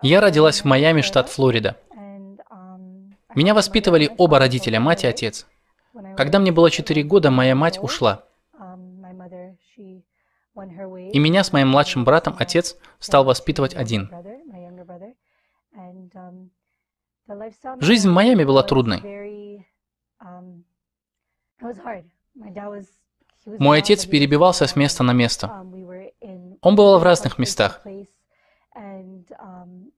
Я родилась в Майами, штат Флорида. Меня воспитывали оба родителя, мать и отец. Когда мне было 4 года, моя мать ушла. И меня с моим младшим братом отец стал воспитывать один. Жизнь в Майами была трудной. Мой отец перебивался с места на место. Он бывал в разных местах. Um,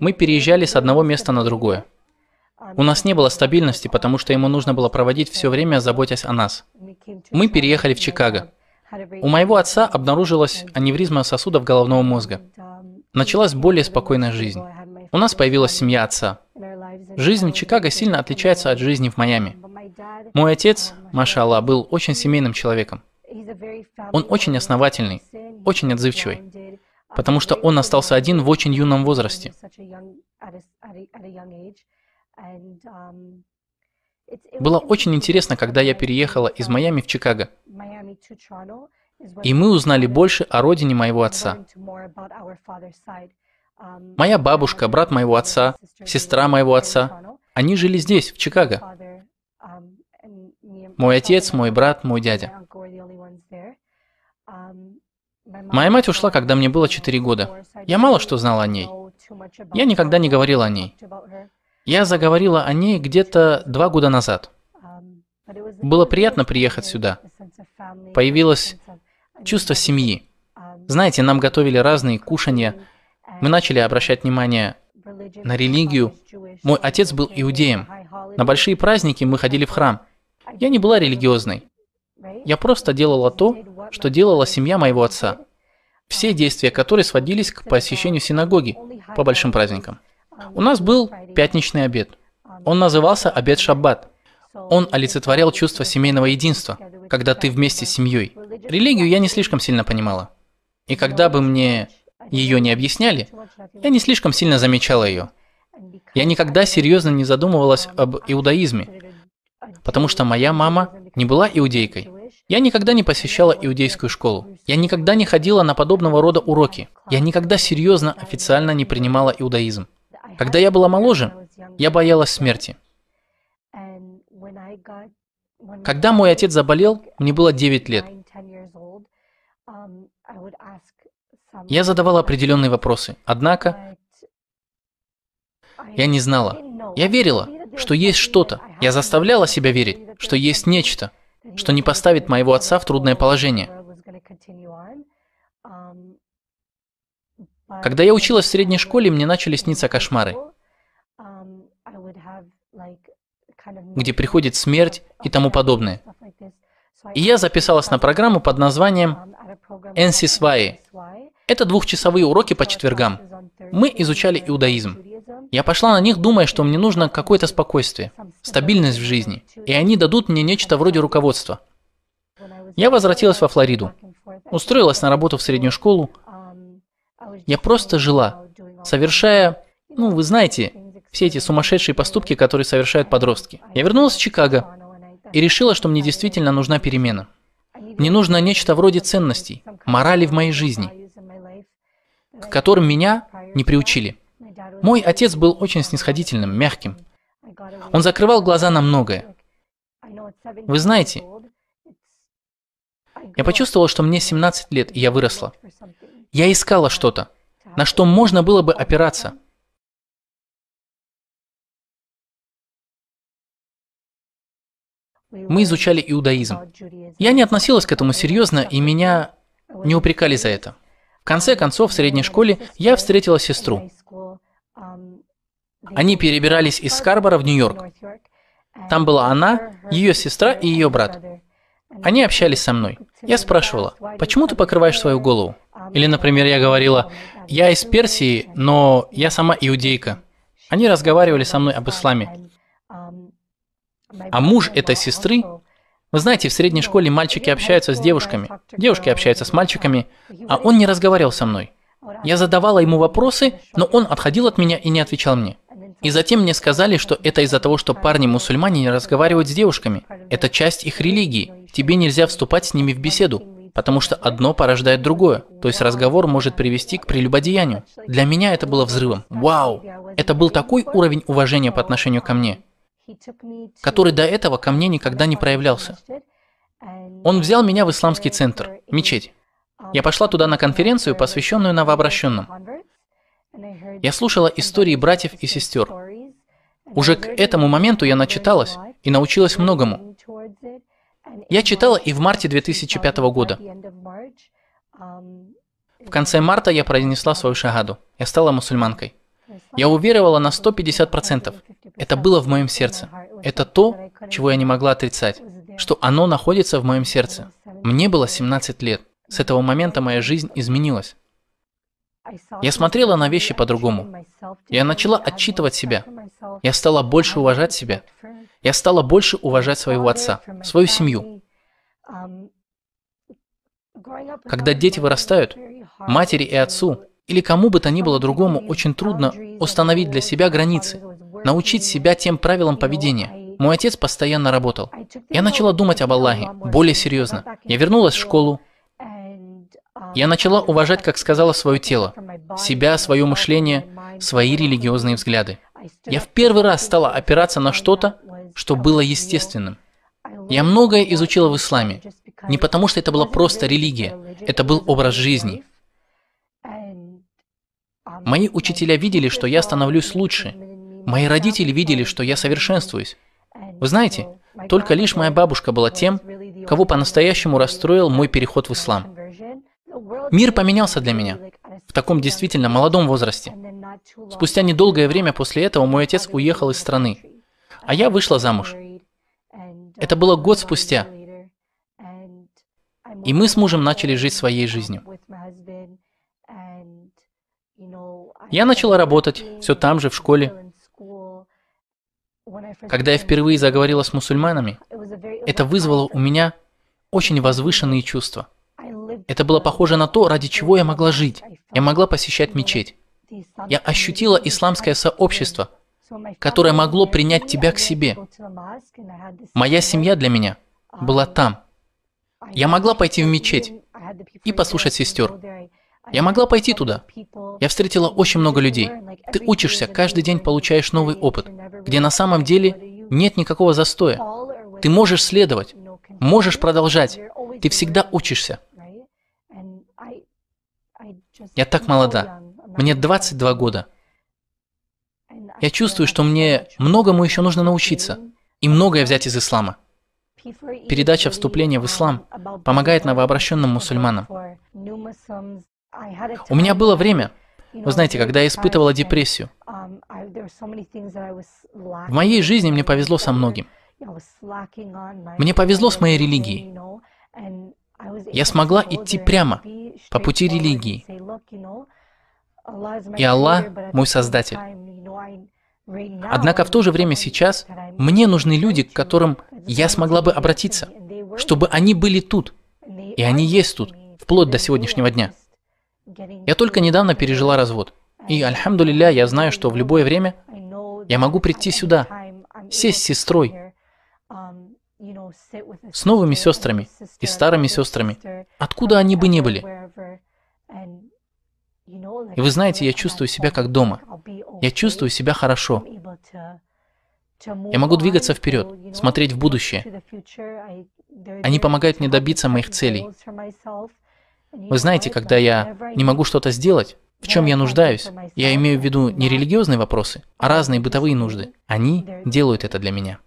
Мы переезжали с одного места на другое. Um, У нас не было стабильности, потому что ему нужно было проводить все время, заботясь о нас. Мы переехали в Чикаго. Um, У моего отца обнаружилась аневризма сосудов головного мозга. Началась более спокойная жизнь. У нас появилась семья отца. Жизнь в Чикаго сильно отличается от жизни в Майами. Мой отец, Машалла, был очень семейным человеком. Он очень основательный, очень отзывчивый потому что он остался один в очень юном возрасте. Было очень интересно, когда я переехала из Майами в Чикаго. И мы узнали больше о родине моего отца. Моя бабушка, брат моего отца, сестра моего отца, они жили здесь, в Чикаго. Мой отец, мой брат, мой дядя. Моя мать ушла, когда мне было 4 года. Я мало что знал о ней. Я никогда не говорил о ней. Я заговорила о ней где-то два года назад. Было приятно приехать сюда. Появилось чувство семьи. Знаете, нам готовили разные кушания. Мы начали обращать внимание на религию. Мой отец был иудеем. На большие праздники мы ходили в храм. Я не была религиозной. Я просто делала то, что делала семья моего отца. Все действия которые сводились к посещению синагоги по большим праздникам. У нас был пятничный обед. Он назывался обед шаббат. Он олицетворял чувство семейного единства, когда ты вместе с семьей. Религию я не слишком сильно понимала. И когда бы мне ее не объясняли, я не слишком сильно замечала ее. Я никогда серьезно не задумывалась об иудаизме, потому что моя мама не была иудейкой. Я никогда не посещала иудейскую школу. Я никогда не ходила на подобного рода уроки. Я никогда серьезно официально не принимала иудаизм. Когда я была моложе, я боялась смерти. Когда мой отец заболел, мне было 9 лет. Я задавала определенные вопросы, однако я не знала. Я верила, что есть что-то. Я заставляла себя верить, что есть нечто что не поставит моего отца в трудное положение. Когда я училась в средней школе, мне начали сниться кошмары, где приходит смерть и тому подобное. И я записалась на программу под названием NCSY. Это двухчасовые уроки по четвергам. Мы изучали иудаизм. Я пошла на них, думая, что мне нужно какое-то спокойствие стабильность в жизни, и они дадут мне нечто вроде руководства. Я возвратилась во Флориду, устроилась на работу в среднюю школу. Я просто жила, совершая, ну, вы знаете, все эти сумасшедшие поступки, которые совершают подростки. Я вернулась в Чикаго и решила, что мне действительно нужна перемена. Мне нужно нечто вроде ценностей, морали в моей жизни, к которым меня не приучили. Мой отец был очень снисходительным, мягким. Он закрывал глаза на многое. Вы знаете, я почувствовала, что мне 17 лет, и я выросла. Я искала что-то, на что можно было бы опираться. Мы изучали иудаизм. Я не относилась к этому серьезно, и меня не упрекали за это. В конце концов, в средней школе я встретила сестру. Они перебирались из Скарбора в Нью-Йорк. Там была она, ее сестра и ее брат. Они общались со мной. Я спрашивала, почему ты покрываешь свою голову? Или, например, я говорила, я из Персии, но я сама иудейка. Они разговаривали со мной об исламе. А муж этой сестры, вы знаете, в средней школе мальчики общаются с девушками, девушки общаются с мальчиками, а он не разговаривал со мной. Я задавала ему вопросы, но он отходил от меня и не отвечал мне. И затем мне сказали, что это из-за того, что парни-мусульмане не разговаривают с девушками. Это часть их религии. Тебе нельзя вступать с ними в беседу, потому что одно порождает другое. То есть разговор может привести к прелюбодеянию. Для меня это было взрывом. Вау! Это был такой уровень уважения по отношению ко мне, который до этого ко мне никогда не проявлялся. Он взял меня в исламский центр, мечеть. Я пошла туда на конференцию, посвященную новообращенным. Я слушала истории братьев и сестер. Уже к этому моменту я начиталась и научилась многому. Я читала и в марте 2005 года. В конце марта я произнесла свою шагаду. Я стала мусульманкой. Я уверовала на 150%. Это было в моем сердце. Это то, чего я не могла отрицать, что оно находится в моем сердце. Мне было 17 лет. С этого момента моя жизнь изменилась. Я смотрела на вещи по-другому. Я начала отчитывать себя. Я стала больше уважать себя. Я стала больше уважать своего отца, свою семью. Когда дети вырастают, матери и отцу, или кому бы то ни было другому, очень трудно установить для себя границы, научить себя тем правилам поведения. Мой отец постоянно работал. Я начала думать об Аллахе более серьезно. Я вернулась в школу, я начала уважать, как сказала, свое тело, себя, свое мышление, свои религиозные взгляды. Я в первый раз стала опираться на что-то, что было естественным. Я многое изучила в исламе, не потому что это была просто религия, это был образ жизни. Мои учителя видели, что я становлюсь лучше. Мои родители видели, что я совершенствуюсь. Вы знаете, только лишь моя бабушка была тем, кого по-настоящему расстроил мой переход в ислам. Мир поменялся для меня в таком действительно молодом возрасте. Спустя недолгое время после этого мой отец уехал из страны, а я вышла замуж. Это было год спустя. И мы с мужем начали жить своей жизнью. Я начала работать все там же, в школе. Когда я впервые заговорила с мусульманами, это вызвало у меня очень возвышенные чувства – это было похоже на то, ради чего я могла жить. Я могла посещать мечеть. Я ощутила исламское сообщество, которое могло принять тебя к себе. Моя семья для меня была там. Я могла пойти в мечеть и послушать сестер. Я могла пойти туда. Я встретила очень много людей. Ты учишься, каждый день получаешь новый опыт, где на самом деле нет никакого застоя. Ты можешь следовать, можешь продолжать. Ты всегда учишься. Я так молода. Мне 22 года. Я чувствую, что мне многому еще нужно научиться и многое взять из ислама. Передача вступления в ислам помогает новообращенным мусульманам. У меня было время, вы знаете, когда я испытывала депрессию. В моей жизни мне повезло со многим. Мне повезло с моей религией. Я смогла идти прямо по пути религии. И Аллах мой Создатель. Однако в то же время сейчас мне нужны люди, к которым я смогла бы обратиться, чтобы они были тут, и они есть тут, вплоть до сегодняшнего дня. Я только недавно пережила развод. И, альхамдулилля, я знаю, что в любое время я могу прийти сюда, сесть с сестрой, с новыми сестрами и старыми сестрами, откуда они бы ни были. И вы знаете, я чувствую себя как дома. Я чувствую себя хорошо. Я могу двигаться вперед, смотреть в будущее. Они помогают мне добиться моих целей. Вы знаете, когда я не могу что-то сделать, в чем я нуждаюсь, я имею в виду не религиозные вопросы, а разные бытовые нужды. Они делают это для меня.